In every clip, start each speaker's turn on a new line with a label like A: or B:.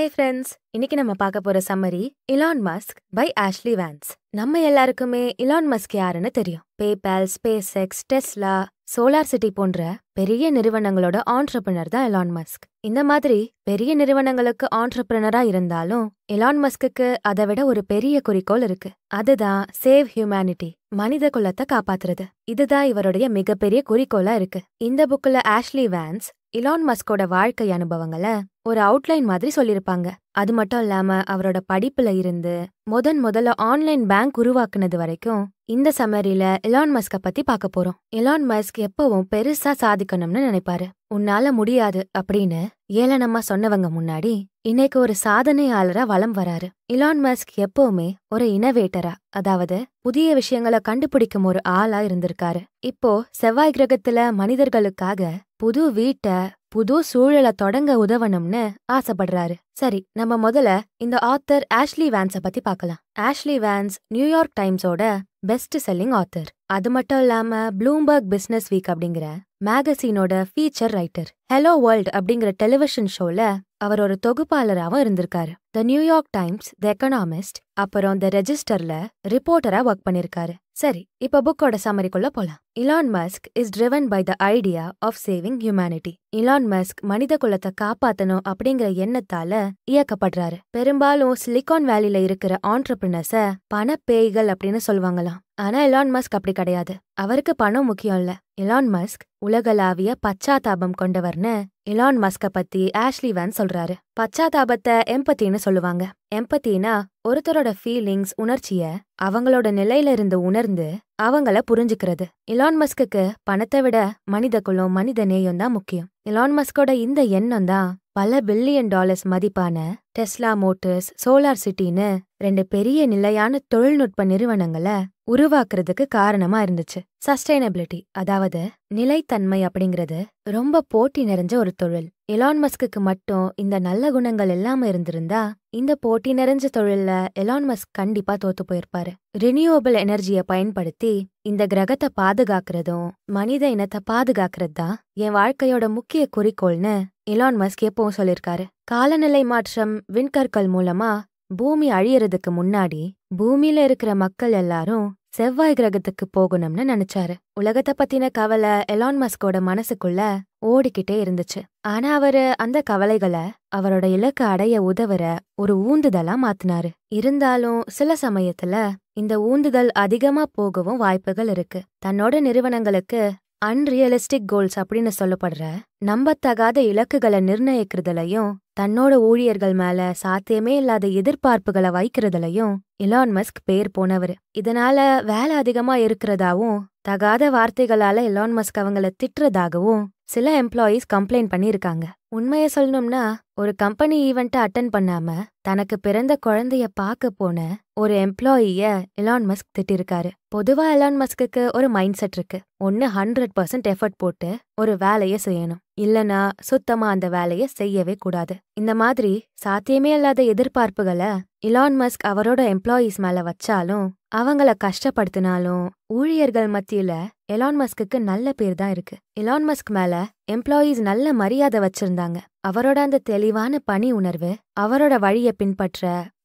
A: hey friends இன்னைக்கு நம்ம பார்க்க போற summary Elon Musk by Ashlee Vance நம்ம எல்லாருக்குமே இலான் மஸ்க் யாருன்னு தெரியும் PayPal SpaceX Tesla SolarCity போன்ற பெரிய நிறுவனங்களோட ஆண்டர்பிரினர் தான் எலான் மஸ்க் இந்த மாதிரி பெரிய நிறுவனங்களுக்கு ஆண்டர்பிரினரா இருந்தாலும் எலான் மஸ்க்கு அதை விட ஒரு பெரிய குறிக்கோள் இருக்கு அதுதான் சேவ் ஹியூமனிட்டி மனித குலத்தை காப்பாத்துறது இதுதான் இவருடைய மிகப்பெரிய குறிக்கோளா இருக்கு இந்த புக்ல ஆஷ்லி வேன்ஸ் இலான் மஸ்கோட வாழ்க்கை அனுபவங்களை ஒரு அவுட்லைன் மாதிரி சொல்லியிருப்பாங்க அது மட்டும் இல்லாம அவரோட படிப்புல இருந்து முதன் முதல்ல ஆன்லைன் பேங்க் உருவாக்குனது வரைக்கும் இந்த சமரியில எலான் மஸ்கை பத்தி பார்க்க போறோம் எலான் மஸ்க் எப்பவும் பெருசா சாதிக்கணும்னு நினைப்பாரு உன்னால முடியாது அப்படின்னு ஏலனம்மா சொன்னவங்க முன்னாடி இன்னைக்கு ஒரு சாதனையாளரா வலம் வராரு இலான் மஸ்க் எப்பவுமே ஒரு இனவேட்டரா அதாவது புதிய விஷயங்களை கண்டுபிடிக்கும் ஒரு ஆளா இருந்திருக்காரு இப்போ செவ்வாய் கிரகத்துல மனிதர்களுக்காக புது வீட்டை புது சூழலை தொடங்க உதவணும்னு ஆசைப்படுறாரு சரி நம்ம முதல்ல இந்த ஆத்தர் ஆஷ்லி வேன்ஸை பத்தி பார்க்கலாம் Ashley vans New York டைம்ஸோட best selling author அது மட்டும் இல்லாம ப்ளூம்பர்க் பிசினஸ் வீக் அப்படிங்கிற மேகசீனோட ஃபீச்சர் ரைட்டர் ஹெலோ வேர்ல்ட் அப்படிங்கிற டெலிவிஷன் ஷோல அவர் ஒரு தொகுப்பாளராகவும் இருந்திருக்காரு the New York times the economist அப்புறம் த ரெஜிஸ்டர்ல ரிப்போர்ட்டரா ஒர்க் பண்ணிருக்காரு சரி இப்ப புக்கோட சமரிக்குள்ள போலாம் Elon Musk is driven by the idea of saving humanity Elon Musk மனித குலத்தை காப்பாத்தணும் அப்படிங்கிற எண்ணத்தால இயக்கப்படுறாரு பெரும்பாலும் சிலிகான் வேலில இருக்கிற ஆண்டர்பிரினர்ஸ பண பேய்கள் அப்படின்னு சொல்லுவாங்களாம் ஆனால் எலான் மஸ்க் அப்படி கிடையாது அவருக்கு பணம் முக்கியம் இல்லை எலான் மஸ்க் உலகளாவிய பச்சாதாபம் கொண்டவர்னு எலான் மஸ்கை பத்தி ஆஷ்லி வேன் சொல்றாரு பச்சாதாபத்தை எம்பத்தின்னு சொல்லுவாங்க எம்பத்தினா ஒருத்தரோட ஃபீலிங்ஸ் உணர்ச்சிய அவங்களோட நிலையில இருந்து உணர்ந்து அவங்கள புரிஞ்சுக்கிறது இலான் மஸ்க்கு பணத்தை விட மனித குலம் மனித நேயம் தான் முக்கியம் இலான் மஸ்கோட இந்த எண்ணம் தான் பல பில்லியன் டாலர்ஸ் மதிப்பான டெஸ்லா மோட்டர்ஸ் சோலார் சிட்டின்னு ரெண்டு பெரிய நிலையான தொழில்நுட்ப நிறுவனங்களை உருவாக்குறதுக்கு காரணமா இருந்துச்சு சஸ்டைனபிலிட்டி அதாவது நிலைத்தன்மை அப்படிங்கிறது ரொம்ப போட்டி நிறைஞ்ச ஒரு தொழில் எலான் மஸ்க்கு மட்டும் இந்த நல்ல குணங்கள் எல்லாம் இருந்திருந்தா இந்த போட்டி நிறைஞ்ச தொழில்ல எலான் மஸ்க் கண்டிப்பா தோத்து போயிருப்பாரு ரினியூவபிள் எனர்ஜியை பயன்படுத்தி இந்த கிரகத்தை பாதுகாக்கிறதும் மனித இனத்தை பாதுகாக்கிறது தான் என் வாழ்க்கையோட முக்கிய குறிக்கோள்னு எலான் மஸ்க் எப்பவும் சொல்லியிருக்காரு காலநிலை மாற்றம் விண்கற்கள் மூலமா பூமி அழியறதுக்கு முன்னாடி பூமியில இருக்கிற மக்கள் எல்லாரும் செவ்வாய் கிரகத்துக்கு போகணும்னு நினைச்சாரு உலகத்தை பத்தின கவலை எலான் மஸ்கோட மனசுக்குள்ள ஓடிக்கிட்டே இருந்துச்சு ஆனா அவரு அந்த கவலைகளை அவரோட இலக்கு அடைய உதவுற ஒரு ஊந்துதலா மாத்தினாரு இருந்தாலும் சில சமயத்துல இந்த ஊந்துதல் அதிகமா போகவும் வாய்ப்புகள் இருக்கு தன்னோட நிறுவனங்களுக்கு அன்ரியலிஸ்டிக் கோல்ஸ் அப்படின்னு சொல்லப்படுற நம்பத்தகாத இலக்குகளை நிர்ணயிக்கிறதுலையும் தன்னோட ஊழியர்கள் மேல சாத்தியமே இல்லாத எதிர்பார்ப்புகளை வைக்கிறதுலையும் இலான் மஸ்க் பேர் போனவர் இதனால வேலை அதிகமா இருக்கிறதாவும் தகாத வார்த்தைகளால இலான் மஸ்க் அவங்கள திட்டுறதாகவும் சில எம்ப்ளாயீஸ் கம்ப்ளைண்ட் பண்ணியிருக்காங்க உண்மையை சொல்லணும்னா ஒரு கம்பெனி ஈவெண்ட்டை அட்டன் பண்ணாம தனக்கு பிறந்த குழந்தைய பார்க்க போன ஒரு எம்ப்ளாயிய எலான் மஸ்க் திட்டிருக்காரு பொதுவா எலான் மஸ்க்கு ஒரு மைண்ட் செட் இருக்கு ஒன்னு ஹண்ட்ரட் பர்சன்ட் எஃபர்ட் போட்டு ஒரு வேலைய செய்யணும் இல்லனா சுத்தமா அந்த வேலைய செய்யவே கூடாது இந்த மாதிரி சாத்தியமே இல்லாத எதிர்பார்ப்புகளை இலான் மஸ்க் அவரோட எம்ப்ளாயீஸ் மேல வச்சாலும் அவங்கள கஷ்டப்படுத்தினாலும் ஊழியர்கள் மத்தியில எலான் மஸ்க்கு நல்ல பேர் தான் இருக்கு எலான் மஸ்க் மேல எம்ப்ளாயீஸ் நல்ல மரியாதை வச்சிருந்தாங்க அவரோட அந்த தெளிவான பணி உணர்வு அவரோட வழியை பின்பற்ற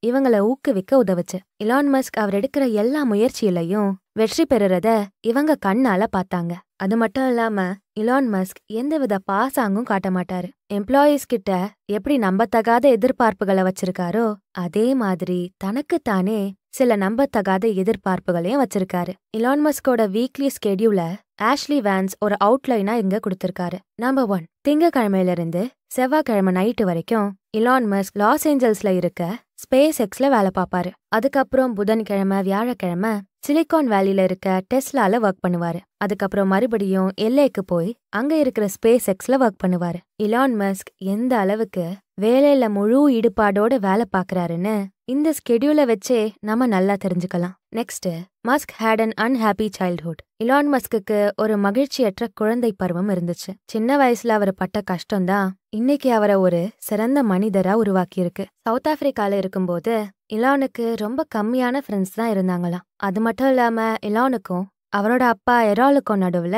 A: இவங்கள ஊக்குவிக்க உதவுச்சு இலான் மஸ்க் அவர் எடுக்கிற எல்லா முயற்சியிலையும் வெற்றி பெறுறத இவங்க கண்ணால பார்த்தாங்க அது மட்டும் இல்லாம இலான் மஸ்க் எந்தவித பாசாங்கும் காட்ட மாட்டாரு எம்ப்ளாயீஸ் கிட்ட எப்படி நம்பத்தகாத எதிர்பார்ப்புகளை வச்சிருக்காரோ அதே மாதிரி தனக்கு தானே சில நம்பத்தகாத எதிர்பார்ப்புகளையும் வச்சிருக்காரு இலான் மஸ்கோட வீக்லி ஸ்கெடியூல ஆஷ்லி வேன்ஸ் ஒரு அவுட்லைனா இங்க கொடுத்திருக்காரு நம்பர் ஒன் திங்கக்கிழமையிலிருந்து செவ்வாய்க்கிழமை நைட்டு வரைக்கும் இலான் மஸ்க் லாஸ் ஏஞ்சல்ஸ்ல இருக்க ஸ்பேஸ் எக்ஸ்ல வேலை பார்ப்பாரு அதுக்கப்புறம் புதன்கிழமை வியாழக்கிழமை சிலிகான் வேலியில இருக்க டெஸ்லால ஒர்க் பண்ணுவாரு அதுக்கப்புறம் மறுபடியும் எல்ஏக்கு போய் அங்க இருக்கிற ஸ்பேஸ் எக்ஸ்ல ஒர்க் பண்ணுவாரு இலான் மஸ்க் எந்த அளவுக்கு வேலையில முழு ஈடுபாடோட வேலை பாக்குறாருன்னு இந்த ஸ்கெடியூல வச்சே நம்ம நல்லா தெரிஞ்சுக்கலாம் next Musk had an unhappy childhood Elon மஸ்குக்கு ஒரு மகிழ்ச்சியற்ற குழந்தை பருவம் இருந்துச்சு சின்ன வயசுல அவர் பட்ட கஷ்டம்தான் இன்னைக்கு அவரை ஒரு சிறந்த மனிதரா உருவாக்கியிருக்கு சவுத் ஆப்பிரிக்கால இருக்க இருக்கும்போது இலானுக்கு ரொம்ப கம்மியான ஃப்ரெண்ட்ஸ் தான் இருந்தாங்களாம் அது மட்டும் இல்லாம இலானுக்கும் அவரோட அப்பா எராலுக்கும் நடுவுல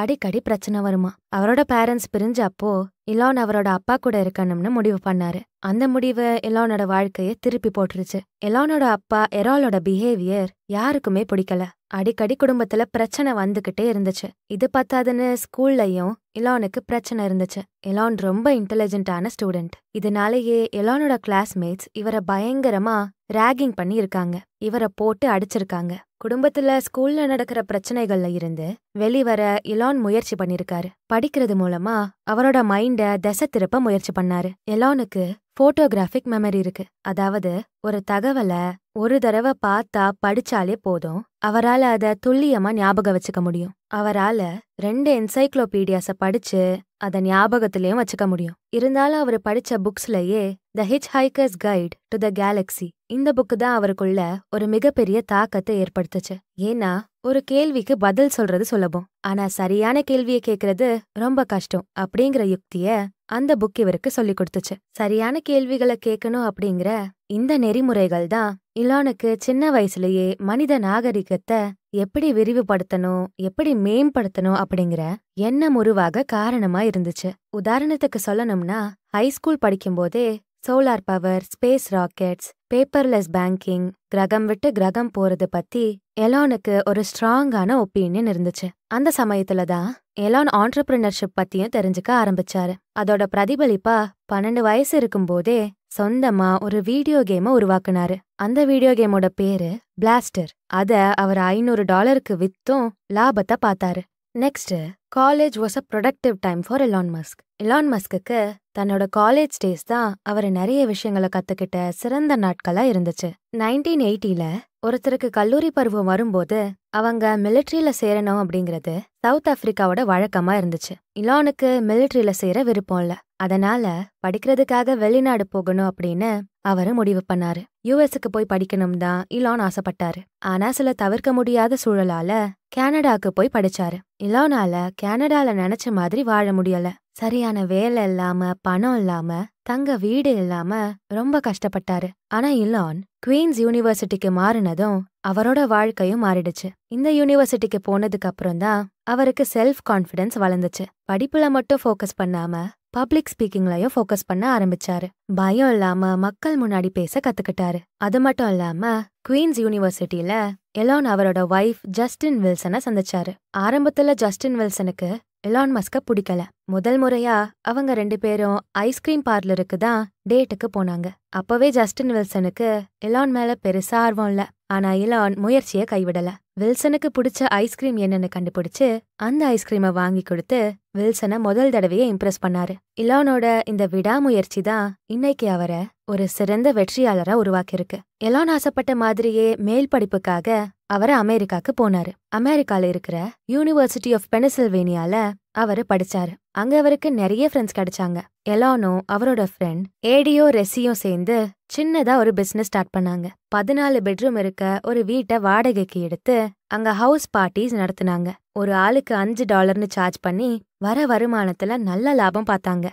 A: அடிக்கடி பிரச்சனை வருமா அவரோட பேரண்ட்ஸ் பிரிஞ்ச அப்போ இலான் அவரோட அப்பா கூட இருக்கணும்னு முடிவு பண்ணாரு அந்த முடிவு எலானோட வாழ்க்கைய திருப்பி போட்டுருச்சு எலானோட அப்பா எராலோட பிஹேவியர் யாருக்குமே பிடிக்கல அடிக்கடி குடும்பத்துல பிரச்சனை வந்துகிட்டே இருந்துச்சு இது பத்தாதுன்னு ஸ்கூல்லயும் இலோனுக்கு பிரச்சனை இருந்துச்சு எலான் ரொம்ப இன்டெலிஜென்டான ஸ்டூடெண்ட் இதனாலேயே எலானோட கிளாஸ்மேட்ஸ் இவரை பயங்கரமா ரேகிங் பண்ணியிருக்காங்க இவரை போட்டு அடிச்சிருக்காங்க குடும்பத்துல ஸ்கூல்ல நடக்கிற பிரச்சனைகள்ல இருந்து வெளிவர எலான் முயற்சி பண்ணிருக்காரு படிக்கிறது மூலமா அவரோட மைண்ட தசை திருப்ப முயற்சி பண்ணாரு எலானுக்கு போட்டோகிராஃபிக் மெமரி இருக்கு அதாவது ஒரு தகவலை ஒரு தடவை பார்த்தா படிச்சாலே போதும் அவரால் அதை துல்லியமா ஞாபகம் வச்சுக்க முடியும் அவரால ரெண்டு என்சைக்ளோபீடியாஸை படிச்சு அதை ஞாபகத்திலையும் வச்சுக்க முடியும் இருந்தாலும் அவர் படிச்ச புக்ஸ்லயே the hitchhiker's guide to the galaxy இந்த புக்கு தான் அவருக்குள்ள ஒரு மிகப்பெரிய தாக்கத்தை ஏற்படுத்துச்சு ஏன்னா ஒரு கேள்விக்கு பதில் சொல்றது சுலபம் ஆனா சரியான கேள்வியை கேட்கறது ரொம்ப கஷ்டம் அப்படிங்கிற யுக்திய அந்த புக் இவருக்கு சொல்லி கொடுத்துச்சு சரியான கேள்விகளை கேட்கணும் அப்படிங்கிற இந்த நெறிமுறைகள் தான் இலானுக்கு சின்ன வயசுலயே மனித நாகரிகத்தை எப்படி விரிவுபடுத்தணும் எப்படி மேம்படுத்தணும் அப்படிங்கிற எண்ணம் உருவாக காரணமா இருந்துச்சு உதாரணத்துக்கு சொல்லணும்னா ஹை ஸ்கூல் படிக்கும்போதே solar power space rockets paperless banking கிரகம் விட்டு கிரகம் போறது பத்தி எலானுக்கு ஒரு ஸ்ட்ராங்கான ஒப்பீனியன் இருந்துச்சு அந்த சமயத்துல தான் எலான் ஆண்டர்பிரினர்ஷிப் பத்தியும் தெரிஞ்சுக்க ஆரம்பிச்சாரு அதோட பிரதிபலிப்பா பன்னெண்டு வயசு இருக்கும்போதே சொந்தமா ஒரு வீடியோ கேமை உருவாக்குனாரு அந்த வீடியோ கேமோட பேரு பிளாஸ்டர் அத அவர் ஐநூறு டாலருக்கு வித்தும் லாபத்தை பார்த்தாரு next college was a productive time for Elon Musk Elon மஸ்க்கு தன்னோட காலேஜ் டேஸ் தான் அவர் நிறைய விஷயங்களை கத்துக்கிட்ட சிறந்த நாட்களா இருந்துச்சு நைன்டீன் எயிட்டில ஒருத்தருக்கு கல்லூரி பருவம் வரும்போது அவங்க மிலிட்ரியில சேரணும் அப்படிங்கிறது சவுத் ஆப்பிரிக்காவோட வழக்கமா இருந்துச்சு இலானுக்கு மிலிட்ரியில சேர விருப்பம் இல்ல அதனால படிக்கிறதுக்காக வெளிநாடு போகணும் அப்படின்னு அவரு முடிவு பண்ணாரு யூஎஸ்க்கு போய் படிக்கணும் தான் இலான் ஆசைப்பட்டாரு ஆனா சில தவிர்க்க முடியாத சூழலால கனடாக்கு போய் படிச்சாரு இலோனால கனடால நினைச்ச மாதிரி வாழ முடியல சரியான வேலை இல்லாம பணம் இல்லாம தங்க வீடு இல்லாம ரொம்ப கஷ்டப்பட்டாரு ஆனா இலான் குவீன்ஸ் யூனிவர்சிட்டிக்கு மாறினதும் அவரோட வாழ்க்கையும் மாறிடுச்சு இந்த யூனிவர்சிட்டிக்கு போனதுக்கு அப்புறம் தான் அவருக்கு செல்ஃப் கான்ஃபிடன்ஸ் வளர்ந்துச்சு படிப்புல மட்டும் ஃபோக்கஸ் பண்ணாம பப்ளிக் ஸ்பீக்கிங்லயும் ஃபோக்கஸ் பண்ண ஆரம்பிச்சாரு பயம் இல்லாம மக்கள் முன்னாடி பேச கத்துக்கிட்டாரு அது மட்டும் இல்லாம குவீன்ஸ் யூனிவர்சிட்டியில எலான் அவரோட ஒய்ஃப் ஜஸ்டின் வில்சனை சந்திச்சாரு ஆரம்பத்துல ஜஸ்டின் வில்சனுக்கு எலான் மஸ்க பிடிக்கல முதல் முறையா அவங்க ரெண்டு பேரும் ஐஸ்கிரீம் பார்லருக்கு தான் டேட்டுக்கு போனாங்க அப்பவே ஜஸ்டின் வில்சனுக்கு எலான் மேல பெருசா ஆர்வம் இல்ல ஆனா எலான் முயற்சியை கைவிடல வில்சனுக்கு பிடிச்ச ஐஸ்கிரீம் என்னன்னு கண்டுபிடிச்சு அந்த ஐஸ்கிரீமை வாங்கி கொடுத்து வில்சனை முதல் தடவையே இம்ப்ரெஸ் பண்ணாரு இலானோட இந்த விடாமுயற்சி தான் இன்னைக்கு அவரை ஒரு சிறந்த வெற்றியாளரா உருவாக்கியிருக்கு எலான் ஆசைப்பட்ட மாதிரியே மேல் படிப்புக்காக அவர் அமெரிக்காக்கு போனாரு அமெரிக்கால இருக்கிற யூனிவர்சிட்டி ஆஃப் பெனிசில்வேனியால அவரு படிச்சாரு அங்க அவருக்கு நிறைய ஃப்ரெண்ட்ஸ் கிடைச்சாங்க எலானோ அவரோட ஃப்ரெண்ட் ஏடியோ ரெசியும் சேர்ந்து சின்னதா ஒரு பிசினஸ் ஸ்டார்ட் பண்ணாங்க பதினாலு பெட்ரூம் இருக்க ஒரு வீட்டை வாடகைக்கு எடுத்து அங்க ஹவுஸ் பார்ட்டிஸ் நடத்தினாங்க ஒரு ஆளுக்கு அஞ்சு டாலர்னு சார்ஜ் பண்ணி வர வருமானத்துல நல்ல லாபம் பார்த்தாங்க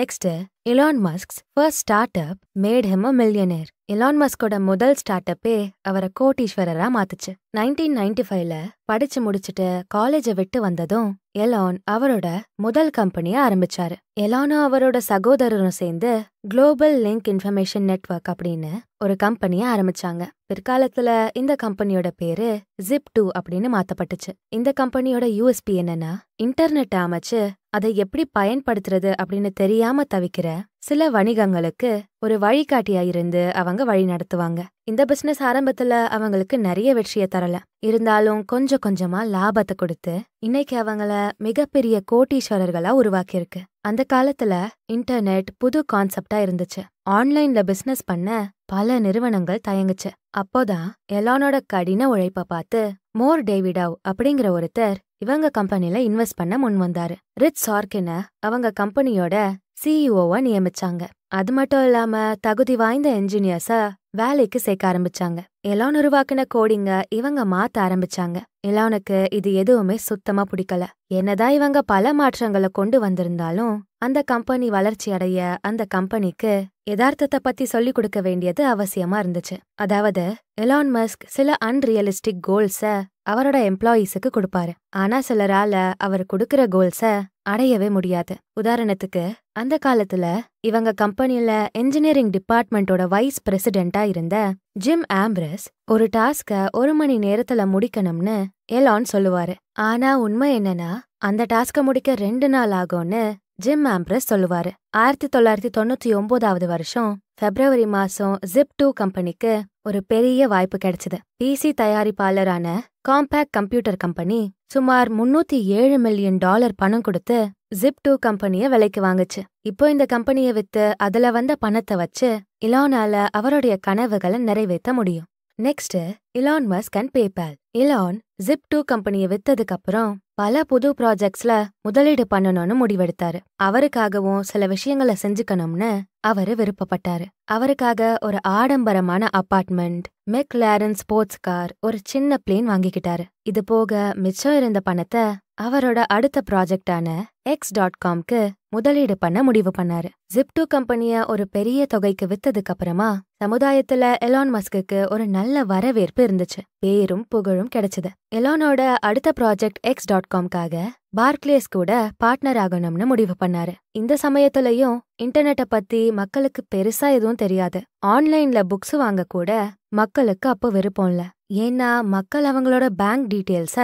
A: next Elon Musk's first startup made him a millionaire Elon மஸ்கோட முதல் ஸ்டார்ட் அப்பே அவரை கோட்டீஸ்வரரா மாத்துச்சு நைன்டீன் நைன்டி ஃபைவ்ல படிச்சு முடிச்சுட்டு காலேஜை விட்டு வந்ததும் எலான் அவரோட முதல் கம்பெனியை ஆரம்பிச்சாரு எலானும் அவரோட சகோதரரும் சேர்ந்து குளோபல் லிங்க் இன்ஃபர்மேஷன் நெட்ஒர்க் அப்படின்னு ஒரு கம்பெனியை ஆரம்பிச்சாங்க பிற்காலத்துல இந்த கம்பெனியோட பேரு ஜிப் டூ அப்படின்னு மாத்தப்பட்டுச்சு இந்த கம்பெனியோட யூஎஸ்பி என்னன்னா இன்டர்நெட் அமைச்சு அதை எப்படி பயன்படுத்துறது அப்படின்னு தெரியாம தவிக்கிற சில வணிகங்களுக்கு ஒரு வழிகாட்டியா இருந்து அவங்க வழி நடத்துவாங்க இந்த பிசினஸ் ஆரம்பத்துல அவங்களுக்கு நிறைய வெற்றியை தரல இருந்தாலும் கொஞ்சம் கொஞ்சமா லாபத்தை கொடுத்து இன்னைக்கு அவங்கள மிகப்பெரிய கோட்டீஸ்வரர்களா உருவாக்கியிருக்கு அந்த காலத்துல இன்டர்நெட் புது கான்செப்டா இருந்துச்சு ஆன்லைன்ல பிசினஸ் பண்ண பல நிறுவனங்கள் தயங்குச்சு அப்போதான் எலானோட கடின உழைப்ப பார்த்து மோர் டேவிடாவ் அப்படிங்கிற ஒருத்தர் இவங்க கம்பெனில இன்வெஸ்ட் பண்ண முன் வந்தாரு ரிச் சார்கின அவங்க கம்பெனியோட சிஇஓவா e நியமிச்சாங்க அது மட்டும் இல்லாம தகுதி வாய்ந்த என்ஜினியர்ஸ வேலைக்கு சேர்க்க ஆரம்பிச்சாங்க எலான் உருவாக்கின கோடிங்க இவங்க மாத்த ஆரம்பிச்சாங்க உனக்கு இது எதுவுமே சுத்தமா பிடிக்கல என்னதான் இவங்க பல மாற்றங்களை கொண்டு வந்திருந்தாலும் அந்த கம்பெனி வளர்ச்சி அடைய அந்த கம்பெனிக்கு யதார்த்தத்தை பத்தி சொல்லிக் கொடுக்க வேண்டியது அவசியமா இருந்துச்சு அதாவது எலான் மஸ்க் சில அன்ரியலிஸ்டிக் கோல்ஸ அவரோட எம்ப்ளாயீஸுக்கு கொடுப்பாரு ஆனா சிலரால அவர் கொடுக்கிற கோல்ஸ அடையவே முடியாது உதாரணத்துக்கு அந்த காலத்துல இவங்க கம்பெனில இன்ஜினியரிங் டிபார்ட்மெண்ட்டோட வைஸ் பிரசிடென்டா இருந்த ஜிம் ஆம்பிரஸ் ஒரு டாஸ்க ஒரு மணி நேரத்துல முடிக்கணும்னு எலான் சொல்லுவாரு ஆனா உண்மை என்னன்னா அந்த டாஸ்க முடிக்க ரெண்டு நாள் ஆகும்னு ஜிம் ஆம்பிரஸ் சொல்லுவாரு ஆயிரத்தி தொள்ளாயிரத்தி தொண்ணூத்தி ஒன்பதாவது வருஷம் பிப்ரவரி மாசம் ஜிப் டூ கம்பெனிக்கு ஒரு பெரிய வாய்ப்பு கிடைச்சது பிசி தயாரிப்பாளரான காம்பேக்ட் கம்ப்யூட்டர் கம்பெனி சுமார் முன்னூத்தி ஏழு மில்லியன் டாலர் பணம் கொடுத்து ஜிப் டூ கம்பெனியை விலைக்கு வாங்குச்சு இப்போ இந்த கம்பெனியை வித்து அதுல வந்த பணத்தை வச்சு இலானால அவருடைய கனவுகளை நிறைவேற்ற முடியும் next Elon Musk and PayPal Elon Zip two கம்பெனியை வித்ததுக்கு அப்புறம் பல புது ப்ராஜெக்ட்ஸ்ல முதலீடு பண்ணணும்னு முடிவெடுத்தாரு அவருக்காகவும் சில விஷயங்களை செஞ்சுக்கணும்னு அவரு விருப்பப்பட்டாரு அவருக்காக ஒரு ஆடம்பரமான அபார்ட்மெண்ட் லேரன் ஸ்போர்ட்ஸ் கார் ஒரு சின்ன பிளேன் வாங்கிக்கிட்டாரு இது போக மிச்சம் இருந்த பணத்தை அவரோட அடுத்த ப்ராஜெக்டான எக்ஸ் டாட் காம்க்கு முதலீடு பண்ண முடிவு பண்ணாரு ஜிப்டூ கம்பெனிய ஒரு பெரிய தொகைக்கு வித்ததுக்கு அப்புறமா சமுதாயத்துல எலான் மஸ்குக்கு ஒரு நல்ல வரவேற்பு இருந்துச்சு பேரும் புகழும் கிடைச்சது எலானோட அடுத்த ப்ராஜெக்ட் எக்ஸ் டாட் காம்காக பார்க்லேஸ் கூட பார்ட்னர் ஆகணும்னு முடிவு பண்ணாரு இந்த சமயத்துலயும் இன்டர்நெட்டை பத்தி மக்களுக்கு பெருசா எதுவும் தெரியாது ஆன்லைன்ல புக்ஸ் வாங்க கூட மக்களுக்கு அப்போ விருப்பம் இல்ல ஏன்னா மக்கள் அவங்களோட பேங்க் டீட்டெயில்ஸ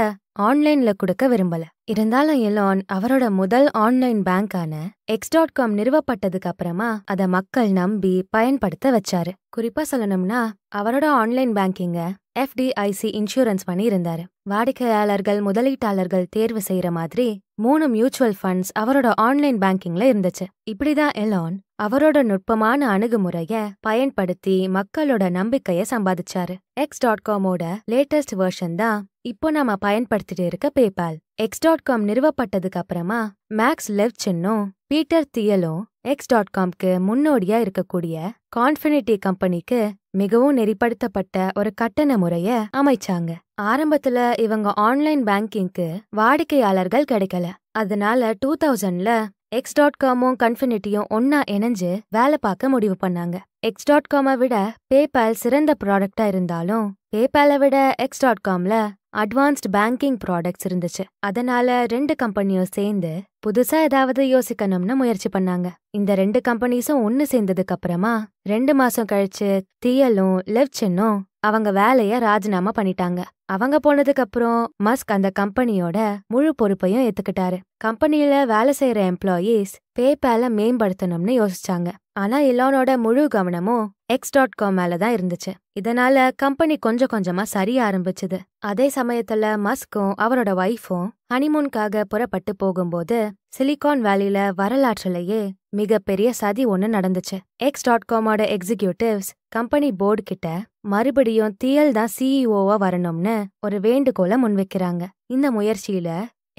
A: ஆன்லைன்ல கொடுக்க விரும்பல இருந்தாலும் எலான் அவரோட முதல் ஆன்லைன் பேங்கான எக்ஸ் டாட் காம் நிறுவப்பட்டதுக்கு அப்புறமா அதை மக்கள் நம்பி பயன்படுத்த வச்சாரு குறிப்பா சொல்லணும்னா அவரோட ஆன்லைன் பேங்கிங்க எஃப்டிஐசி இன்சூரன்ஸ் பண்ணி இருந்தாரு வாடிக்கையாளர்கள் முதலீட்டாளர்கள் தேர்வு செய்யற மாதிரி மூணு மியூச்சுவல் ஃபண்ட்ஸ் அவரோட ஆன்லைன் பேங்கிங்ல இருந்துச்சு இப்படிதான் எலான் அவரோட நுட்பமான அணுகுமுறைய பயன்படுத்தி மக்களோட நம்பிக்கைய சம்பாதிச்சாரு எக்ஸ் டாட் காமோட லேட்டஸ்ட் வேர்ஷன் தான் இப்போ நாம பயன்படுத்திட்டு இருக்க பேபால் எக்ஸ் டாட் காம் நிறுவப்பட்டதுக்கு அப்புறமா மேக்ஸ் சென்னும் பீட்டர் தியலும் எக்ஸ் டாட் காம்க்கு முன்னோடியா இருக்கக்கூடிய கான்ஃபினிட்டி கம்பெனிக்கு மிகவும் நெறிப்படுத்தப்பட்ட ஒரு கட்டண முறைய அமைச்சாங்க ஆரம்பத்துல இவங்க ஆன்லைன் பேங்கிங்க்கு வாடிக்கையாளர்கள் கிடைக்கல அதனால டூ தௌசண்ட்ல எக்ஸ் டாட் காமும் கன்ஃபினிட்டியும் ஒன்னா இணைஞ்சு வேலை பார்க்க முடிவு பண்ணாங்க எக்ஸ் டாட் காமை விட பேபால் சிறந்த ப்ராடக்டா இருந்தாலும் பேபாலை விட எக்ஸ் டாட் காம்ல அட்வான்ஸ்ட் பேங்கிங் ப்ராடக்ட்ஸ் இருந்துச்சு அதனால ரெண்டு கம்பெனியும் சேர்ந்து புதுசா ஏதாவது யோசிக்கணும்னு முயற்சி பண்ணாங்க இந்த ரெண்டு கம்பெனிஸும் ஒன்னு சேர்ந்ததுக்கு அப்புறமா ரெண்டு மாசம் கழிச்சு தியலும் சென்னும் அவங்க வேலைய ராஜினாமா பண்ணிட்டாங்க அவங்க போனதுக்கு அப்புறம் மஸ்க் அந்த கம்பெனியோட முழு பொறுப்பையும் ஏத்துக்கிட்டாரு கம்பெனியில வேலை செய்யற எம்ப்ளாயீஸ் பேபால மேம்படுத்தணும்னு யோசிச்சாங்க ஆனா இலானோட முழு கவனமும் எக்ஸ் டாட் காம் மேல தான் இருந்துச்சு இதனால கம்பெனி கொஞ்சம் கொஞ்சமா சரிய ஆரம்பிச்சுது அதே சமயத்துல மஸ்கும் அவரோட ஒய்ஃபும் ஹனிமூன்காக புறப்பட்டு போகும்போது சிலிகான் வேலியில வரலாற்றிலேயே மிகப்பெரிய சதி ஒன்று நடந்துச்சு எக்ஸ் டாட் காமோட எக்ஸிக்யூட்டிவ்ஸ் கம்பெனி போர்டு கிட்ட மறுபடியும் தியல் தான் சிஇஓவா e வரணும்னு ஒரு வேண்டுகோளை முன்வைக்கிறாங்க இந்த முயற்சியில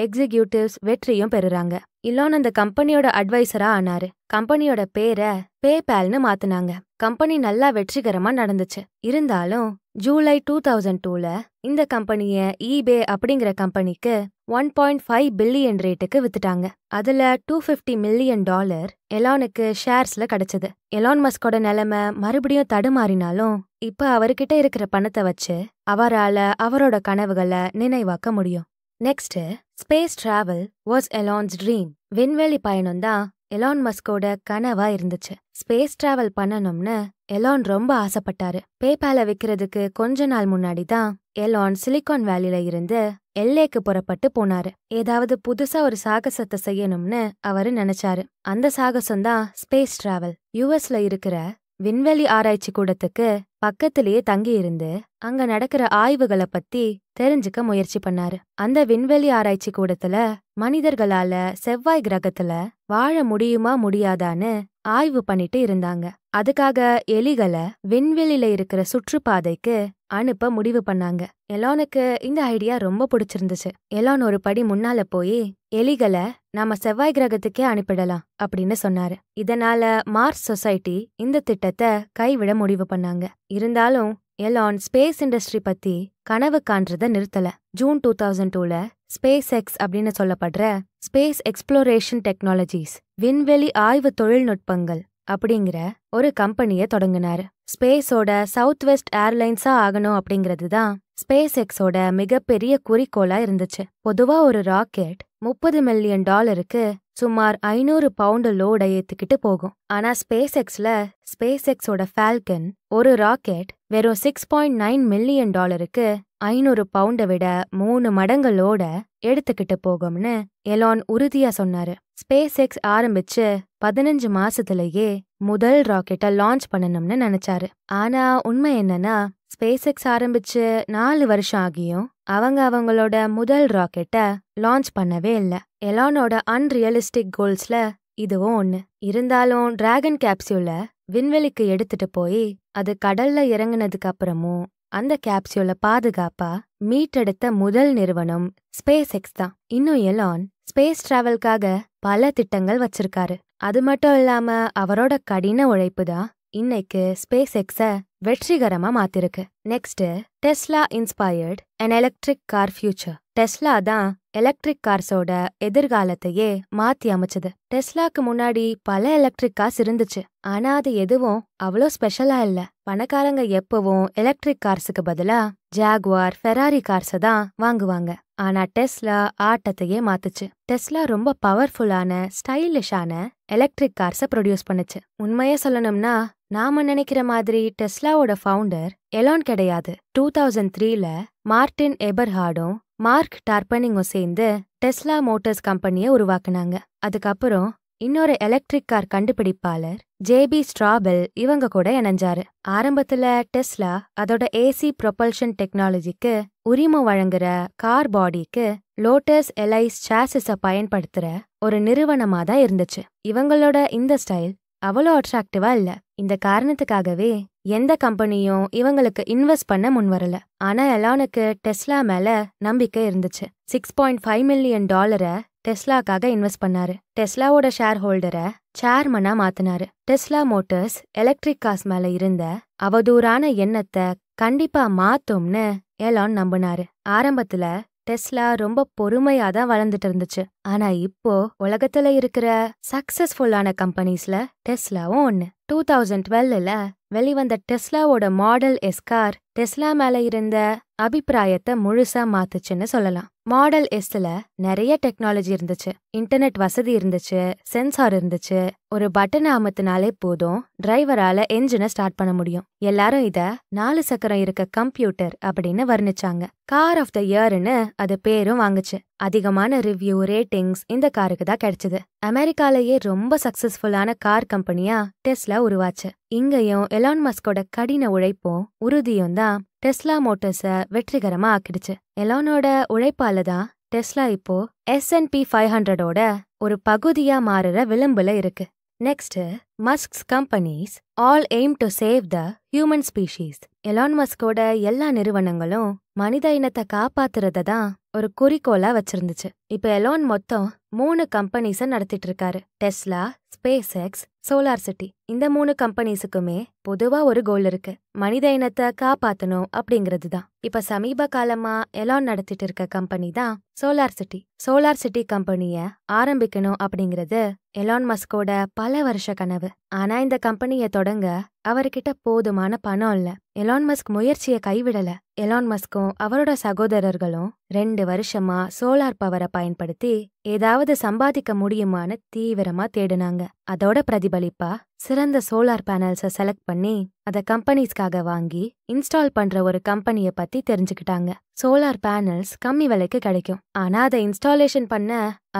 A: எக்ஸிக்யூட்டிவ்ஸ் வெற்றியும் பெறுறாங்க இலான் அந்த கம்பெனியோட அட்வைசரா ஆனாரு கம்பெனியோட பேரை பேபால்னு மாத்தினாங்க கம்பெனி நல்லா வெற்றிகரமா நடந்துச்சு இருந்தாலும் ஜூலை டூ தௌசண்ட் டூல இந்த கம்பெனிய ஈபே அப்படிங்கிற கம்பெனிக்கு ஒன் பாயிண்ட் ஃபைவ் பில்லியன் ரேட்டுக்கு வித்துட்டாங்க அதுல டூ பிப்டி மில்லியன் டாலர் எலானுக்கு ஷேர்ஸ்ல கிடைச்சது எலான் மஸ்கோட நிலைமை மறுபடியும் தடுமாறினாலும் இப்ப அவர்கிட்ட இருக்கிற பணத்தை வச்சு அவரால அவரோட கனவுகளை நினைவாக்க முடியும் next space travel was Elon's dream விண்வெளி பயணம் தான் எலான் மஸ்கோட கனவா இருந்துச்சு ஸ்பேஸ் டிராவல் பண்ணணும்னு எலான் ரொம்ப ஆசைப்பட்டாரு பேபால விற்கிறதுக்கு கொஞ்ச நாள் முன்னாடி தான் எலான் சிலிகான் வேலியில இருந்து எல்லேக்கு புறப்பட்டு போனாரு ஏதாவது புதுசா ஒரு சாகசத்தை செய்யணும்னு அவரு நினைச்சாரு அந்த சாகசம் தான் ஸ்பேஸ் டிராவல் யூஎஸ்ல இருக்கிற விண்வெளி ஆராய்ச்சி கூடத்துக்கு பக்கத்திலேயே தங்கியிருந்து அங்க நடக்கிற ஆய்வுகளை பத்தி தெரிஞ்சுக்க முயற்சி பண்ணாரு அந்த விண்வெளி ஆராய்ச்சி கூடத்துல மனிதர்களால செவ்வாய் கிரகத்துல வாழ முடியுமா முடியாதான்னு ஆய்வு பண்ணிட்டு இருந்தாங்க அதுக்காக எலிகளை விண்வெளியில இருக்கிற சுற்றுப்பாதைக்கு அனுப்ப முடிவு பண்ணாங்க எலானுக்கு இந்த ஐடியா ரொம்ப பிடிச்சிருந்துச்சு எலான் ஒரு படி முன்னால போய் எலிகளை நாம செவ்வாய் கிரகத்துக்கே அனுப்பிடலாம் அப்படின்னு சொன்னாரு இதனால மார்ஸ் சொசைட்டி இந்த திட்டத்தை கைவிட முடிவு பண்ணாங்க இருந்தாலும் எலான் ஸ்பேஸ் இண்டஸ்ட்ரி பத்தி கனவு காண்றத நிறுத்தல ஜூன் டூ தௌசண்ட் டூல ஸ்பேஸ் எக்ஸ் அப்படின்னு சொல்லப்படுற ஸ்பேஸ் எக்ஸ்ப்ளோரேஷன் டெக்னாலஜிஸ் விண்வெளி ஆய்வு தொழில்நுட்பங்கள் அப்படிங்கிற ஒரு கம்பெனியை தொடங்கினார் ஸ்பேஸோட சவுத் வெஸ்ட் ஏர்லைன்ஸா ஆகணும் அப்படிங்கிறது தான் ஸ்பேஸ் எக்ஸோட மிகப்பெரிய குறிக்கோளா இருந்துச்சு பொதுவா ஒரு ராக்கெட் முப்பது மில்லியன் டாலருக்கு சுமார் ஐநூறு பவுண்டு லோட ஏத்துக்கிட்டு போகும் ஆனா ஸ்பேஸ் எக்ஸ்ல ஸ்பேஸ் எக்ஸோட ஃபால்கன் ஒரு ராக்கெட் வெறும் சிக்ஸ் பாயிண்ட் நைன் மில்லியன் டாலருக்கு ஐநூறு பவுண்டை விட மூணு மடங்களோட எடுத்துக்கிட்டு போகும்னு எலான் உறுதியா சொன்னாரு ஸ்பேஸ் எக்ஸ் ஆரம்பிச்சு பதினஞ்சு மாசத்துலயே முதல் ராக்கெட்டை லான்ச் பண்ணணும்னு நினைச்சாரு ஆனா உண்மை என்னன்னா ஸ்பேஸ் எக்ஸ் ஆரம்பிச்சு நாலு வருஷம் ஆகியும் அவங்க அவங்களோட முதல் ராக்கெட்டை லான்ச் பண்ணவே இல்லை எலானோட அன்ரியலிஸ்டிக் கோல்ஸ்ல இதுவும் ஒண்ணு இருந்தாலும் டிராகன் கேப்சியூல விண்வெளிக்கு எடுத்துட்டு போய் அது கடல்ல இறங்கினதுக்கு அப்புறமும் அந்த கேப்சியூல பாதுகாப்பா மீட்டெடுத்த முதல் நிறுவனம் ஸ்பேஸ் எக்ஸ் தான் இன்னும் எலான் ஸ்பேஸ் டிராவல்காக பல திட்டங்கள் வச்சிருக்காரு அது மட்டும் இல்லாம அவரோட கடின உழைப்பு தான் இன்னைக்கு ஸ்பேஸ் எக்ஸ வெற்றிகரமா மாத்திருக்கு next Tesla inspired and electric car future Tesla தான் எலக்ட்ரிக் கார்ஸோட எதிர்காலத்தையே மாத்தி அமைச்சது டெஸ்லாக்கு முன்னாடி பல எலக்ட்ரிக் கார்ஸ் இருந்துச்சு ஆனா அது எதுவும் அவ்வளோ ஸ்பெஷலா இல்ல பணக்காரங்க எப்பவும் எலக்ட்ரிக் கார்ஸுக்கு பதிலா ஜாகுவார் ஃபெராரி கார்ஸை தான் வாங்குவாங்க ஆனா டெஸ்லா ஆட்டத்தையே மாத்துச்சு டெஸ்லா ரொம்ப பவர்ஃபுல்லான ஸ்டைலிஷான எலக்ட்ரிக் கார்ஸை ப்ரொடியூஸ் பண்ணுச்சு உண்மையா சொல்லணும்னா நாம நினைக்கிற மாதிரி டெஸ்லாவோட ஃபவுண்டர் எலான் கிடையாது டூ தௌசண்ட் த்ரீல மார்டின் எபர்ஹார்டும் மார்க் டார்பனிங்கும் சேர்ந்து டெஸ்லா மோட்டார்ஸ் கம்பெனியை உருவாக்குனாங்க அதுக்கப்புறம் இன்னொரு எலக்ட்ரிக் கார் கண்டுபிடிப்பாளர் ஜேபி ஸ்ட்ராபெல் இவங்க கூட இணைஞ்சாரு ஆரம்பத்துல டெஸ்லா அதோட ஏசி ப்ரொபல்ஷன் டெக்னாலஜிக்கு உரிமம் வழங்குற கார் பாடிக்கு லோட்டஸ் எலைஸ் சாசஸ பயன்படுத்துற ஒரு நிறுவனமா தான் இருந்துச்சு இவங்களோட இந்த ஸ்டைல் அவ்வளோ அட்ராக்டிவா இல்ல இந்த காரணத்துக்காகவே எந்த கம்பெனியும் இவங்களுக்கு இன்வெஸ்ட் பண்ண முன்வரல ஆனா எலானுக்கு டெஸ்லா மேல நம்பிக்கை இருந்துச்சு சிக்ஸ் பாயிண்ட் ஃபைவ் மில்லியன் டாலரை டெஸ்லாக்காக இன்வெஸ்ட் பண்ணாரு டெஸ்லாவோட ஷேர் ஹோல்டரை சேர்மனா மாத்தினாரு டெஸ்லா மோட்டர்ஸ் எலக்ட்ரிக் காஸ் மேல இருந்த அவதூறான எண்ணத்தை கண்டிப்பா மாத்தும்னு எலான் நம்பினாரு ஆரம்பத்துல டெஸ்லா ரொம்ப பொறுமையா தான் வளர்ந்துட்டு இருந்துச்சு ஆனா இப்போ உலகத்துல இருக்கிற சக்சஸ்ஃபுல்லான கம்பெனிஸ்ல டெஸ்லாவும் ஒன்னு டூ தௌசண்ட் டுவெல்ல வெளிவந்த டெஸ்லாவோட மாடல் எஸ் கார் டெஸ்லா மேல இருந்த அபிப்பிராயத்தை முழுசா மாத்துச்சுன்னு சொல்லலாம் மாடல் எஸ்ல நிறைய டெக்னாலஜி இருந்துச்சு இன்டர்நெட் வசதி இருந்துச்சு சென்சார் இருந்துச்சு ஒரு பட்டன் அமத்தினாலே போதும் டிரைவரால என்ஜினை ஸ்டார்ட் பண்ண முடியும் எல்லாரும் இத நாலு சக்கரம் இருக்க கம்ப்யூட்டர் அப்படின்னு வர்ணிச்சாங்க கார் ஆஃப் த இயர்னு அது பேரும் வாங்குச்சு அதிகமான ரிவ்யூ ரேட்டிங்ஸ் இந்த காருக்கு தான் கிடைச்சது அமெரிக்காலேயே ரொம்ப சக்சஸ்ஃபுல்லான கார் கம்பெனியா டெஸ்லா உருவாச்சு இங்கேயும் எலான் மஸ்கோட கடின உழைப்பும் உறுதியும் தான் டெஸ்லா மோட்டர்ஸை வெற்றிகரமா ஆக்கிடுச்சு எலானோட உழைப்பால தான் டெஸ்லா இப்போ எஸ்என்பி ஃபைவ் ஹண்ட்ரடோட ஒரு பகுதியா மாறுற விளம்புல இருக்கு next Musk's companies all aim to save the human species Elon மஸ்கோட எல்லா நிறுவனங்களும் மனித இனத்தை காப்பாத்துறத தான் ஒரு குறிக்கோளா வச்சிருந்துச்சு இப்ப எலான் மொத்தம் மூணு கம்பெனிஸ நடத்திட்டு இருக்காரு Tesla space X solar city இந்த மூணு கம்பெனிஸுக்குமே பொதுவா ஒரு கோல் இருக்கு மனித இனத்தை காப்பாத்தணும் அப்படிங்கிறது தான் இப்ப சமீப காலமா எலான் நடத்திட்டு இருக்க கம்பெனி தான் சோலார் சிட்டி சோலார் சிட்டி கம்பெனிய ஆரம்பிக்கணும் அப்படிங்கிறது எலான் மஸ்கோட பல வருஷ கனவு ஆனா இந்த கம்பெனிய தொடங்க அவர்கிட்ட போதுமான பணம் இல்ல எலான் மஸ்க் முயற்சியை கைவிடல எலான் மஸ்கும் அவரோட சகோதரர்களும் ரெண்டு வருஷமா சோலார் பவரை பயன்படுத்தி ஏதாவது சம்பாதிக்க முடியுமான்னு தீவிரமா தேடினாங்க அதோட பிரதிபலிப்பா சிற சிறந்த சோலார் பேனல்ஸை செலக்ட் பண்ணி அதை கம்பெனிஸ்க்காக வாங்கி இன்ஸ்டால் பண்ற ஒரு கம்பெனியை பத்தி தெரிஞ்சுக்கிட்டாங்க சோலார் பேனல்ஸ் கம்மி விலைக்கு கிடைக்கும் ஆனா அதை இன்ஸ்டாலேஷன் பண்ண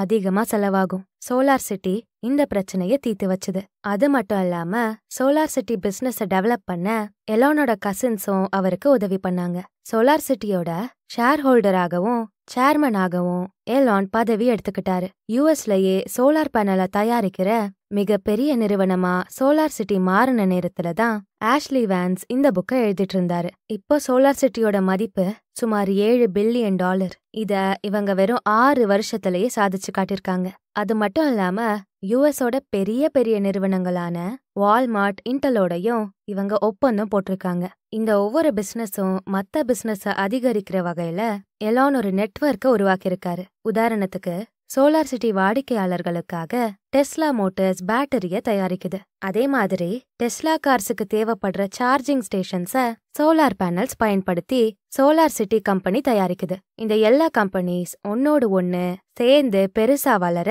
A: அதிகமா செலவாகும் சோலார் சிட்டி இந்த பிரச்சனையை தீர்த்து வச்சுது அது மட்டும் இல்லாம சோலார் சிட்டி பிசினஸை டெவலப் பண்ண எலோனோட கசின்ஸும் அவருக்கு உதவி பண்ணாங்க சோலார் சிட்டியோட ஷேர் ஹோல்டராகவும் சேர்மனாகவும் எலான் பதவி எடுத்துக்கிட்டாரு யூஎஸ்லயே சோலார் பேனலை தயாரிக்கிற மிகப்பெரிய நிறுவனமா சோலார் சிட்டி மாறின நேரத்துல தான் ஆஷ்லி வேன்ஸ் இந்த புக்கை எழுதிட்டு இருந்தாரு இப்போ சோலார் சிட்டியோட மதிப்பு சுமார் ஏழு பில்லியன் டாலர் இத இவங்க வெறும் ஆறு வருஷத்திலேயே சாதிச்சு காட்டியிருக்காங்க அது மட்டும் இல்லாம யுஎஸோட பெரிய பெரிய நிறுவனங்களான வால்மார்ட் இன்டலோடையும் இவங்க ஒப்பந்தம் போட்டிருக்காங்க இந்த ஒவ்வொரு பிசினஸும் மத்த பிசினஸ் அதிகரிக்கிற வகையில எலான் ஒரு நெட்வொர்க்கை உருவாக்கியிருக்காரு உதாரணத்துக்கு சோலார் சிட்டி வாடிக்கையாளர்களுக்காக டெஸ்லா மோட்டர்ஸ் பேட்டரிய தயாரிக்குது அதே மாதிரி டெஸ்லா கார்ஸுக்கு தேவைப்படுற சார்ஜிங் ஸ்டேஷன்ஸ சோலார் பேனல்ஸ் பயன்படுத்தி சோலார் சிட்டி கம்பெனி தயாரிக்குது இந்த எல்லா கம்பெனிஸ் ஒன்னோடு ஒன்னு சேர்ந்து பெருசா வளர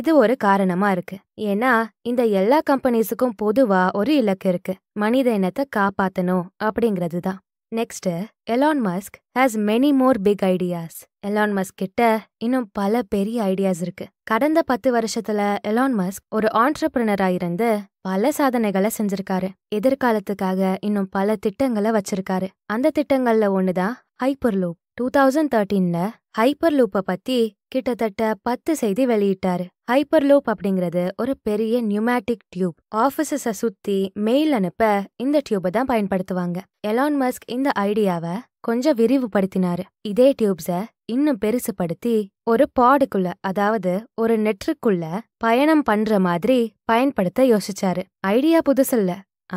A: இது ஒரு காரணமா இருக்கு ஏன்னா இந்த எல்லா கம்பெனிஸுக்கும் பொதுவா ஒரு இலக்கு இருக்கு மனித இனத்தை காப்பாத்தணும் அப்படிங்கிறது தான் next Elon Musk has many more big ideas Elon Musk கிட்ட இன்னும் பல பெரிய ஐடியாஸ் இருக்கு கடந்த பத்து வருஷத்துல எலான் மஸ்க் ஒரு ஆண்டர்பிரினரா இருந்து பல சாதனைகளை செஞ்சிருக்காரு எதிர்காலத்துக்காக இன்னும் பல திட்டங்களை வச்சிருக்காரு அந்த திட்டங்கள்ல ஒண்ணுதான் ஹைப்பர் லூப் டூ தௌசண்ட் தேர்ட்டீன்ல ஹைப்பர் லூப்பை பத்தி கிட்டத்தட்ட பத்து செய்தி வெளியிட்டாரு ஹைப்பர்லூப் அப்படிங்கிறது ஒரு பெரிய நியூமேட்டிக் டியூப் ஆஃபீஸஸை சுத்தி மெயில் அனுப்ப இந்த டியூபை தான் பயன்படுத்துவாங்க எலான் மஸ்க் இந்த ஐடியாவை கொஞ்சம் விரிவுபடுத்தினாரு இதே டியூப்ஸ இன்னும் பெருசுபடுத்தி ஒரு பாடுக்குள்ள அதாவது ஒரு நெற்றுக்குள்ள பயணம் பண்ற மாதிரி பயன்படுத்த யோசிச்சாரு ஐடியா புதுசில்ல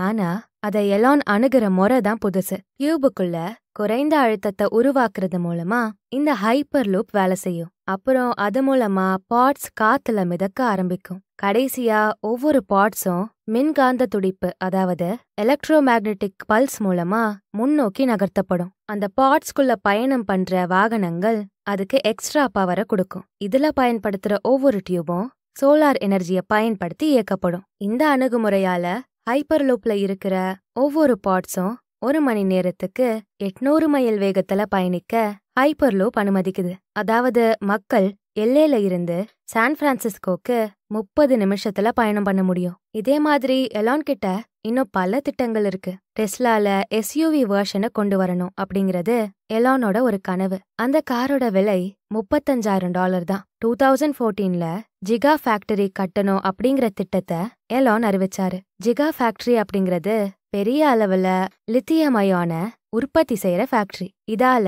A: ஆனா அதை எலான் அணுகிற முறை தான் புதுசு கியூபுக்குள்ள குறைந்த அழுத்தத்தை உருவாக்குறது மூலமா இந்த ஹைப்பர் லூப் வேலை செய்யும் அப்புறம் அது மூலமா பாட்ஸ் காத்துல மிதக்க ஆரம்பிக்கும் கடைசியா ஒவ்வொரு பாட்ஸும் மின்காந்த துடிப்பு அதாவது எலக்ட்ரோ மேக்னெட்டிக் பல்ஸ் மூலமா முன்னோக்கி நகர்த்தப்படும் அந்த பாட்ஸ்குள்ள பயணம் பண்ற வாகனங்கள் அதுக்கு எக்ஸ்ட்ரா பவரை கொடுக்கும் இதுல பயன்படுத்துற ஒவ்வொரு டியூபும் சோலார் எனர்ஜியை பயன்படுத்தி இயக்கப்படும் இந்த அணுகுமுறையால ஹைப்பர்லூப்ல இருக்கிற ஒவ்வொரு பாட்ஸும் ஒரு மணி நேரத்துக்கு எட்நூறு மைல் வேகத்துல பயணிக்க ஹைப்பர்லூப் அனுமதிக்குது அதாவது மக்கள் எல்லையில இருந்து சான் பிரான்சிஸ்கோக்கு முப்பது நிமிஷத்துல பயணம் பண்ண முடியும் இதே மாதிரி எலான் கிட்ட இன்னும் பல திட்டங்கள் இருக்கு டெஸ்லால எஸ்யூவி வேர்ஷனை கொண்டு வரணும் அப்படிங்கிறது எலானோட ஒரு கனவு அந்த காரோட விலை முப்பத்தஞ்சாயிரம் டாலர் தான் டூ தௌசண்ட் ஃபோர்டீன்ல ஜிகா ஃபேக்டரி கட்டணும் அப்படிங்கிற திட்டத்தை எலான் அறிவிச்சாரு ஜிகா ஃபேக்டரி அப்படிங்கிறது பெரிய அளவுல லித்தியமயான உற்பத்தி செய்யற ஃபேக்டரி இதால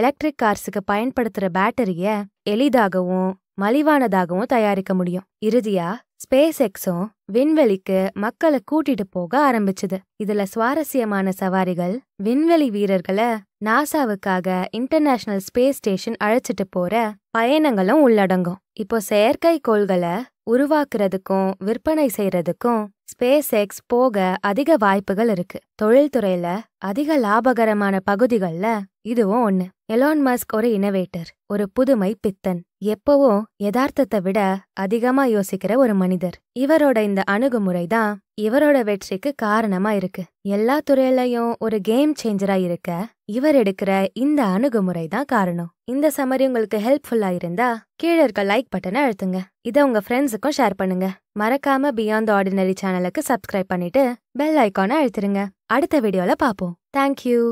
A: எலக்ட்ரிக் கார்ஸுக்கு பயன்படுத்துற பேட்டரிய எளிதாகவும் மலிவானதாகவும் தயாரிக்க முடியும் இறுதியா ஸ்பேஸ் எக்ஸும் விண்வெளிக்கு மக்களை கூட்டிட்டு போக ஆரம்பிச்சது இதுல சுவாரஸ்யமான சவாரிகள் விண்வெளி வீரர்களை நாசாவுக்காக இன்டர்நேஷனல் ஸ்பேஸ் ஸ்டேஷன் அழைச்சிட்டு போற பயணங்களும் உள்ளடங்கும் இப்போ கோள்களை உருவாக்குறதுக்கும் விற்பனை செய்யறதுக்கும் ஸ்பேஸ் எக்ஸ் போக அதிக வாய்ப்புகள் இருக்கு தொழில்துறையில அதிக லாபகரமான பகுதிகளில் இதுவும் ஒன்று எலான் மஸ்க் ஒரு இனோவேட்டர் ஒரு புதுமை பித்தன் எப்பவும் யதார்த்தத்தை விட அதிகமா யோசிக்கிற ஒரு மனிதர் இவரோட இந்த அணுகுமுறை தான் இவரோட வெற்றிக்கு காரணமா இருக்கு எல்லா துறையிலையும் ஒரு கேம் சேஞ்சரா இருக்க இவர் எடுக்கிற இந்த அணுகுமுறை தான் காரணம் இந்த சமரி உங்களுக்கு ஹெல்ப்ஃபுல்லா இருந்தா கீழே இருக்க லைக் பட்டனை அழுத்துங்க இதை உங்க ஃப்ரெண்ட்ஸுக்கும் ஷேர் பண்ணுங்க மறக்காம பியாண்ட் ஆர்டினரி சேனலுக்கு சப்ஸ்கிரைப் பண்ணிட்டு பெல் ஐக்கானை அழுத்துருங்க அடுத்த வீடியோல பாப்போம் தேங்க்யூ